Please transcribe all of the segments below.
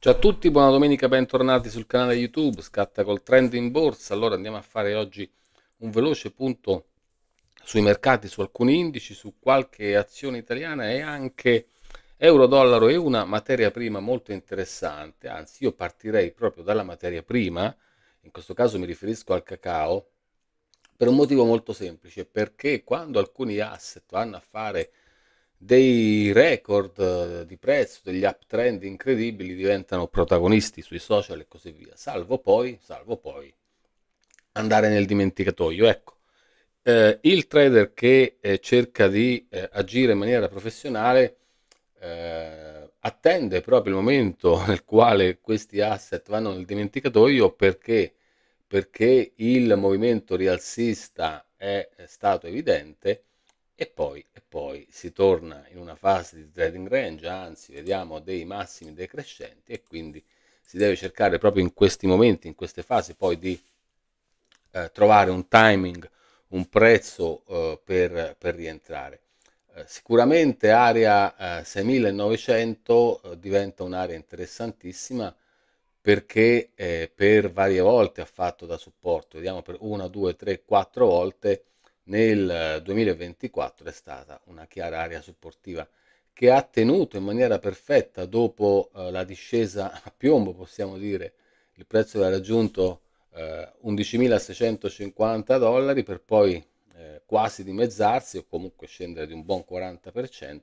Ciao a tutti, buona domenica, bentornati sul canale YouTube, scatta col trend in borsa, allora andiamo a fare oggi un veloce punto sui mercati, su alcuni indici, su qualche azione italiana e anche euro-dollaro è una materia prima molto interessante, anzi io partirei proprio dalla materia prima, in questo caso mi riferisco al cacao, per un motivo molto semplice, perché quando alcuni asset vanno a fare dei record eh, di prezzo, degli uptrend incredibili, diventano protagonisti sui social e così via, salvo poi, salvo poi andare nel dimenticatoio. Ecco, eh, il trader che eh, cerca di eh, agire in maniera professionale eh, attende proprio il momento nel quale questi asset vanno nel dimenticatoio perché, perché il movimento rialzista è stato evidente e poi si torna in una fase di trading range, anzi vediamo dei massimi decrescenti e quindi si deve cercare proprio in questi momenti, in queste fasi, poi di eh, trovare un timing, un prezzo eh, per, per, rientrare. Eh, sicuramente area 6900 eh, eh, diventa un'area interessantissima perché eh, per varie volte ha fatto da supporto, vediamo per una, due, tre, quattro volte nel 2024 eh, è stata una chiara area supportiva che ha tenuto in maniera perfetta dopo eh, la discesa a piombo, possiamo dire, il prezzo aveva raggiunto eh, 11.650 dollari per poi eh, quasi dimezzarsi o comunque scendere di un buon 40%,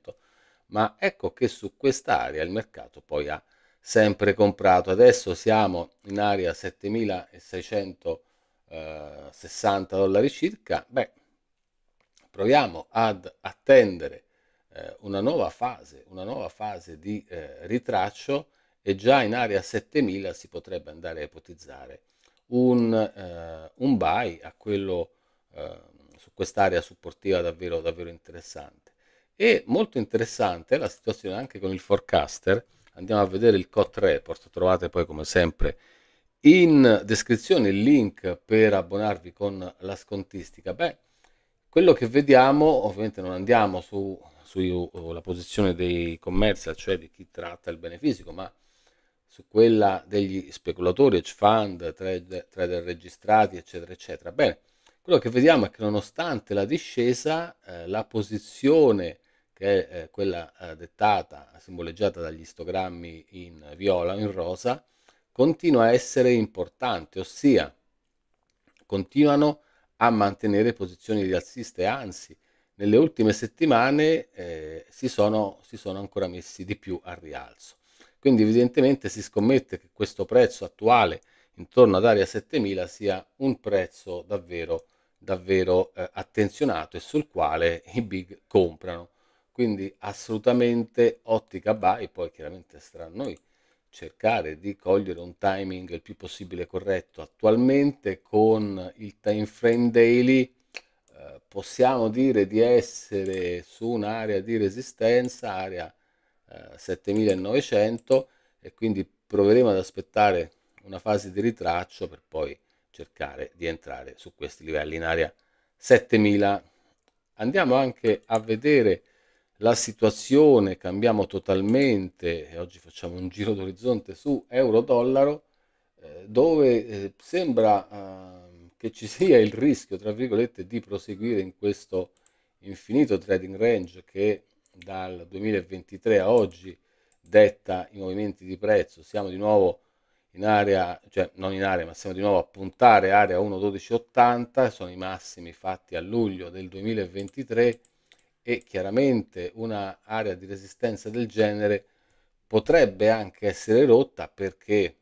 ma ecco che su quest'area il mercato poi ha sempre comprato. Adesso siamo in area 7.660 eh, dollari circa, beh, proviamo ad attendere eh, una nuova fase, una nuova fase di eh, ritraccio e già in area 7000 si potrebbe andare a ipotizzare un, eh, un buy a quello eh, su quest'area supportiva davvero, davvero interessante. E molto interessante la situazione anche con il forecaster, andiamo a vedere il COT report, trovate poi come sempre in descrizione il link per abbonarvi con la scontistica. Beh, quello che vediamo, ovviamente non andiamo su, sulla posizione dei commercial, cioè di chi tratta il bene fisico, ma su quella degli speculatori, hedge fund, trader, trader registrati, eccetera, eccetera. Bene, quello che vediamo è che nonostante la discesa, eh, la posizione che è eh, quella eh, dettata, simboleggiata dagli istogrammi in viola, in rosa, continua a essere importante, ossia continuano a a mantenere posizioni rialziste, anzi nelle ultime settimane eh, si, sono, si sono ancora messi di più al rialzo. Quindi evidentemente si scommette che questo prezzo attuale intorno ad area 7000 sia un prezzo davvero, davvero eh, attenzionato e sul quale i big comprano. Quindi assolutamente ottica buy, poi chiaramente saranno noi cercare di cogliere un timing il più possibile corretto. Attualmente con il time frame daily eh, possiamo dire di essere su un'area di resistenza, area eh, 7900 e quindi proveremo ad aspettare una fase di ritraccio per poi cercare di entrare su questi livelli in area 7000. Andiamo anche a vedere la situazione, cambiamo totalmente, e oggi facciamo un giro d'orizzonte su euro-dollaro, eh, dove eh, sembra eh, che ci sia il rischio, tra virgolette, di proseguire in questo infinito trading range che dal 2023 a oggi detta i movimenti di prezzo. Siamo di nuovo in area, cioè non in area, ma siamo di nuovo a puntare area 1.1280, sono i massimi fatti a luglio del 2023 e chiaramente un'area di resistenza del genere potrebbe anche essere rotta perché,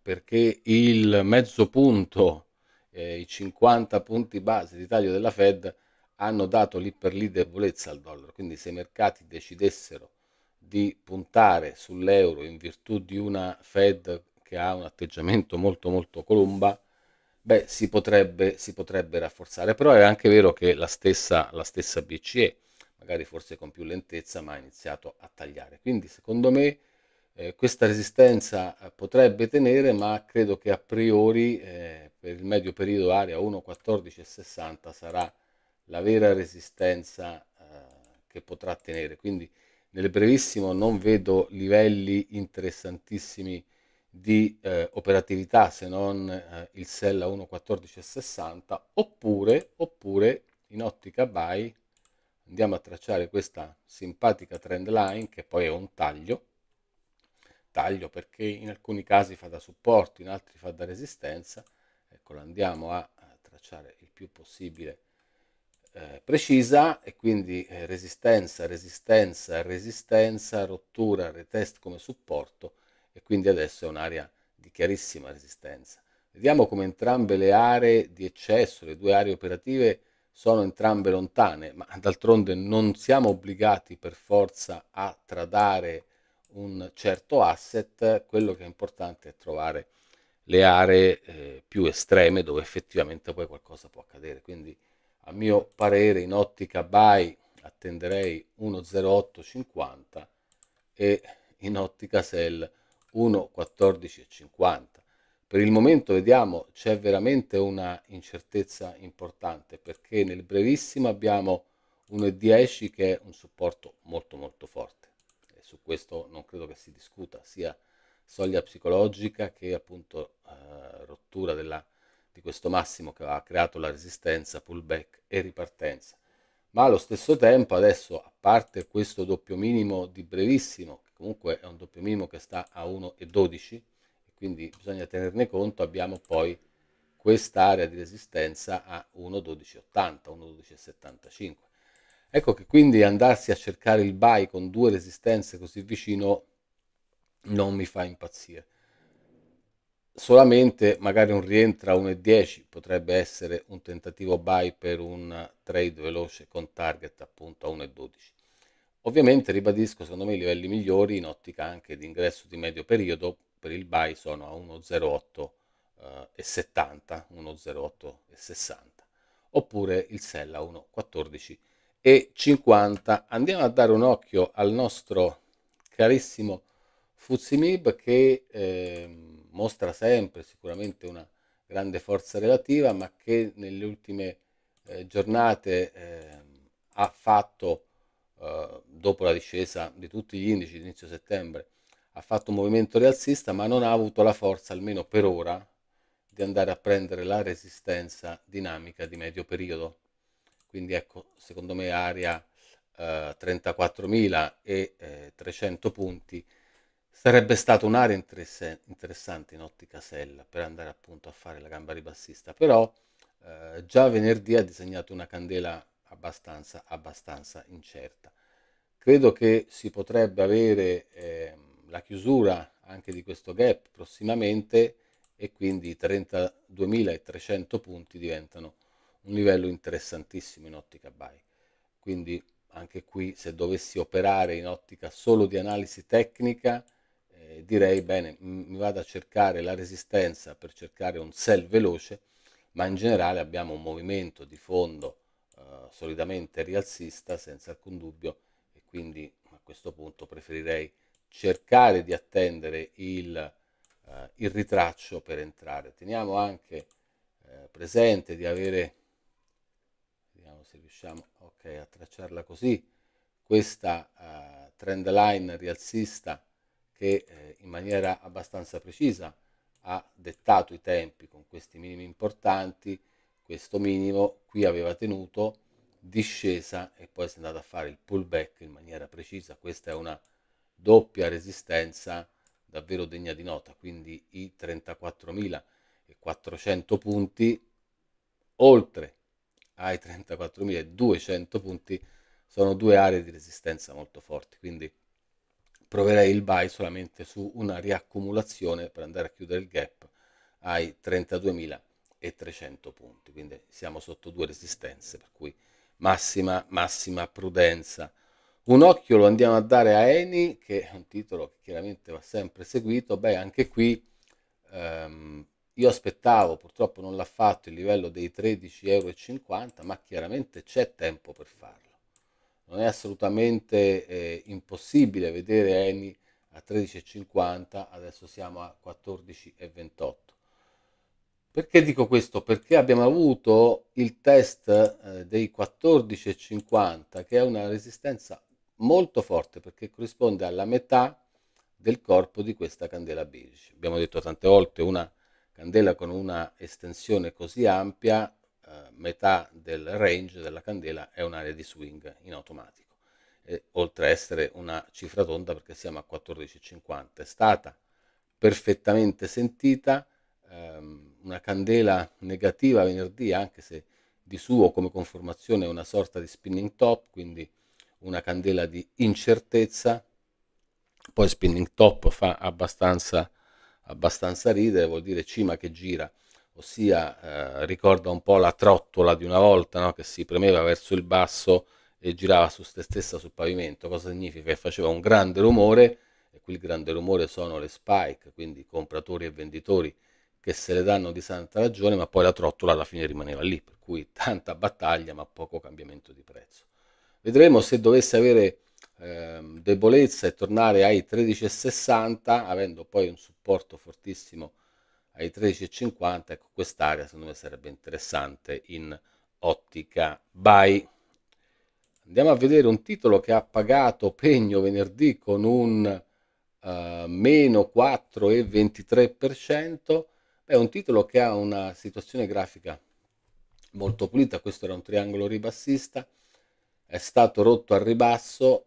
perché il mezzo punto, eh, i 50 punti base di taglio della Fed hanno dato lì per lì debolezza al dollaro, quindi se i mercati decidessero di puntare sull'euro in virtù di una Fed che ha un atteggiamento molto molto colomba, Beh, si potrebbe, si potrebbe, rafforzare, però è anche vero che la stessa, la stessa, BCE, magari forse con più lentezza, ma ha iniziato a tagliare. Quindi secondo me eh, questa resistenza eh, potrebbe tenere, ma credo che a priori eh, per il medio periodo area 1,1460 sarà la vera resistenza eh, che potrà tenere. Quindi nel brevissimo non vedo livelli interessantissimi di eh, operatività se non eh, il SEL a 1.14.60 oppure, oppure in ottica buy andiamo a tracciare questa simpatica trend line che poi è un taglio taglio perché in alcuni casi fa da supporto in altri fa da resistenza ecco andiamo a, a tracciare il più possibile eh, precisa e quindi eh, resistenza resistenza resistenza rottura retest come supporto e quindi adesso è un'area di chiarissima resistenza. Vediamo come entrambe le aree di eccesso, le due aree operative, sono entrambe lontane, ma d'altronde non siamo obbligati per forza a tradare un certo asset, quello che è importante è trovare le aree eh, più estreme dove effettivamente poi qualcosa può accadere. Quindi a mio parere in ottica buy attenderei 1.0850 e in ottica sell 1,1450. Per il momento vediamo c'è veramente una incertezza importante perché nel brevissimo abbiamo 1,10 che è un supporto molto molto forte e su questo non credo che si discuta sia soglia psicologica che appunto eh, rottura della, di questo massimo che ha creato la resistenza, pullback e ripartenza. Ma allo stesso tempo adesso, a parte questo doppio minimo di brevissimo comunque è un doppio minimo che sta a 1,12 quindi bisogna tenerne conto, abbiamo poi quest'area di resistenza a 1,1280, 1,1275. Ecco che quindi andarsi a cercare il buy con due resistenze così vicino non mi fa impazzire. Solamente magari un rientro a 1,10 potrebbe essere un tentativo buy per un trade veloce con target appunto a 1,12 Ovviamente ribadisco, secondo me i livelli migliori in ottica anche di ingresso di medio periodo per il buy sono a 1,08 eh, e 70, 1,08 e 60, oppure il sell a 1,14 e 50. Andiamo a dare un occhio al nostro carissimo Fuzimib che eh, mostra sempre sicuramente una grande forza relativa, ma che nelle ultime eh, giornate eh, ha fatto eh, dopo la discesa di tutti gli indici di inizio settembre, ha fatto un movimento rialzista, ma non ha avuto la forza, almeno per ora, di andare a prendere la resistenza dinamica di medio periodo. Quindi ecco, secondo me area eh, 34.000 e eh, 300 punti sarebbe stata un'area interesse interessante in ottica sell per andare appunto a fare la gamba ribassista, però eh, già venerdì ha disegnato una candela abbastanza, abbastanza incerta. Credo che si potrebbe avere eh, la chiusura anche di questo gap prossimamente e quindi 32.300 punti diventano un livello interessantissimo in ottica buy. Quindi anche qui se dovessi operare in ottica solo di analisi tecnica eh, direi bene mi vado a cercare la resistenza per cercare un sell veloce ma in generale abbiamo un movimento di fondo eh, solidamente rialzista senza alcun dubbio quindi a questo punto preferirei cercare di attendere il, eh, il ritraccio per entrare. Teniamo anche eh, presente di avere, vediamo se riusciamo okay, a tracciarla così, questa eh, trend line rialzista che eh, in maniera abbastanza precisa ha dettato i tempi con questi minimi importanti, questo minimo qui aveva tenuto discesa e poi si è andato a fare il pullback in maniera precisa. Questa è una doppia resistenza davvero degna di nota, quindi i 34.400 punti oltre ai 34.200 punti sono due aree di resistenza molto forti, quindi proverei il buy solamente su una riaccumulazione per andare a chiudere il gap ai 32.300 punti, quindi siamo sotto due resistenze, per cui massima, massima prudenza. Un occhio lo andiamo a dare a Eni, che è un titolo che chiaramente va sempre seguito. Beh, anche qui ehm, io aspettavo, purtroppo non l'ha fatto, il livello dei 13,50 euro, ma chiaramente c'è tempo per farlo. Non è assolutamente eh, impossibile vedere Eni a 13,50, adesso siamo a 14,28. Perché dico questo? Perché abbiamo avuto il test eh, dei 14,50 che è una resistenza molto forte perché corrisponde alla metà del corpo di questa candela beige. Abbiamo detto tante volte una candela con una estensione così ampia, eh, metà del range della candela è un'area di swing in automatico, e, oltre a essere una cifra tonda perché siamo a 14,50. È stata perfettamente sentita ehm, una candela negativa venerdì, anche se di suo come conformazione è una sorta di spinning top, quindi una candela di incertezza, poi spinning top fa abbastanza, abbastanza ridere, vuol dire cima che gira, ossia eh, ricorda un po' la trottola di una volta no? che si premeva verso il basso e girava su se stessa sul pavimento, cosa significa? Che faceva un grande rumore e qui il grande rumore sono le spike, quindi compratori e venditori che se le danno di santa ragione, ma poi la trottola alla fine rimaneva lì, per cui tanta battaglia ma poco cambiamento di prezzo. Vedremo se dovesse avere ehm, debolezza e tornare ai 13,60, avendo poi un supporto fortissimo ai 13,50, ecco quest'area secondo me sarebbe interessante in ottica buy. Andiamo a vedere un titolo che ha pagato pegno venerdì con un eh, meno 4,23%, è un titolo che ha una situazione grafica molto pulita, questo era un triangolo ribassista, è stato rotto al ribasso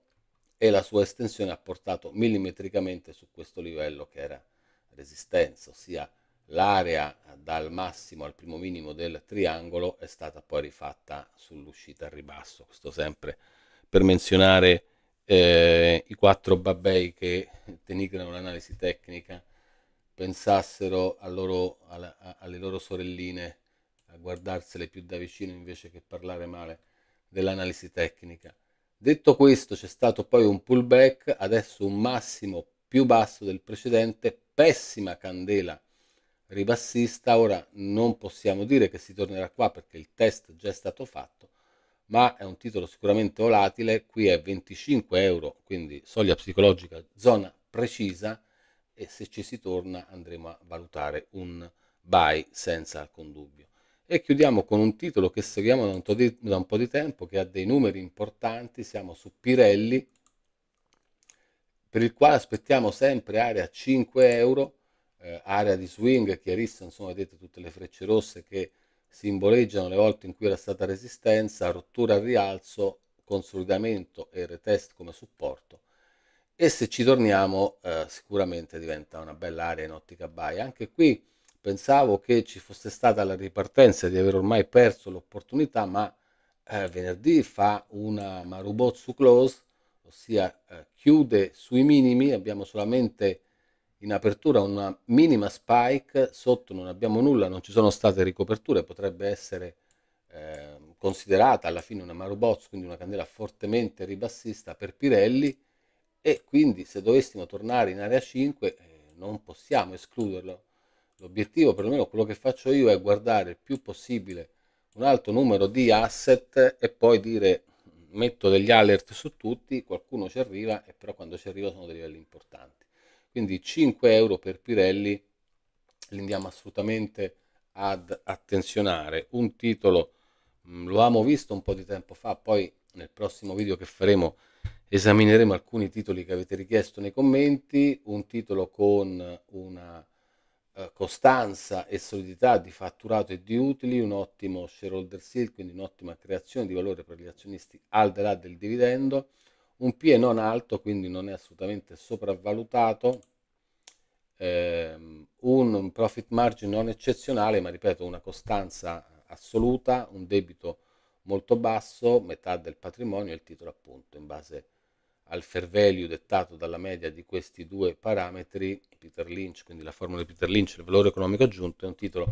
e la sua estensione ha portato millimetricamente su questo livello che era resistenza, ossia l'area dal massimo al primo minimo del triangolo è stata poi rifatta sull'uscita al ribasso, questo sempre per menzionare eh, i quattro babbei che denigrano l'analisi tecnica pensassero loro, alla, alle loro sorelline, a guardarsele più da vicino invece che parlare male dell'analisi tecnica. Detto questo, c'è stato poi un pullback, adesso un massimo più basso del precedente, pessima candela ribassista, ora non possiamo dire che si tornerà qua perché il test già è stato fatto, ma è un titolo sicuramente volatile, qui è 25 euro, quindi soglia psicologica, zona precisa, e se ci si torna andremo a valutare un buy senza alcun dubbio. E chiudiamo con un titolo che seguiamo da un, di, da un po' di tempo che ha dei numeri importanti, siamo su Pirelli, per il quale aspettiamo sempre area 5 euro, eh, area di swing chiarissima, insomma vedete tutte le frecce rosse che simboleggiano le volte in cui era stata resistenza, rottura al rialzo, consolidamento e retest come supporto e se ci torniamo eh, sicuramente diventa una bella area in ottica baia. Anche qui pensavo che ci fosse stata la ripartenza di aver ormai perso l'opportunità, ma eh, venerdì fa una Marubotsu close, ossia eh, chiude sui minimi, abbiamo solamente in apertura una minima spike, sotto non abbiamo nulla, non ci sono state ricoperture, potrebbe essere eh, considerata alla fine una Marubotsu, quindi una candela fortemente ribassista per Pirelli, e quindi se dovessimo tornare in area 5 eh, non possiamo escluderlo. L'obiettivo, perlomeno quello che faccio io, è guardare il più possibile un alto numero di asset e poi dire metto degli alert su tutti, qualcuno ci arriva e però quando ci arriva sono dei livelli importanti. Quindi 5 euro per Pirelli li andiamo assolutamente ad attenzionare. Un titolo mm, lo abbiamo visto un po' di tempo fa, poi nel prossimo video che faremo Esamineremo alcuni titoli che avete richiesto nei commenti, un titolo con una eh, costanza e solidità di fatturato e di utili, un ottimo shareholder seal, quindi un'ottima creazione di valore per gli azionisti al di là del dividendo, un PE non alto, quindi non è assolutamente sopravvalutato, ehm, un profit margin non eccezionale, ma ripeto una costanza assoluta, un debito molto basso, metà del patrimonio e il titolo appunto in base a al fair value dettato dalla media di questi due parametri, Peter Lynch, quindi la formula di Peter Lynch, il valore economico aggiunto, è un titolo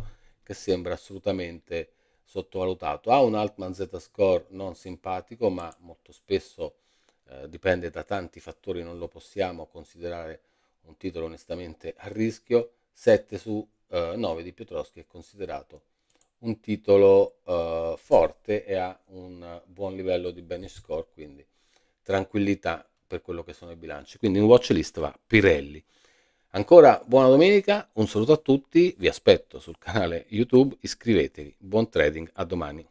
che sembra assolutamente sottovalutato. Ha un Altman Z-score non simpatico, ma molto spesso eh, dipende da tanti fattori, non lo possiamo considerare un titolo onestamente a rischio. 7 su eh, 9 di Piotrowski è considerato un titolo eh, forte e ha un buon livello di Banish score, quindi tranquillità per quello che sono i bilanci. Quindi in watch list va Pirelli. Ancora buona domenica, un saluto a tutti, vi aspetto sul canale YouTube, iscrivetevi, buon trading, a domani.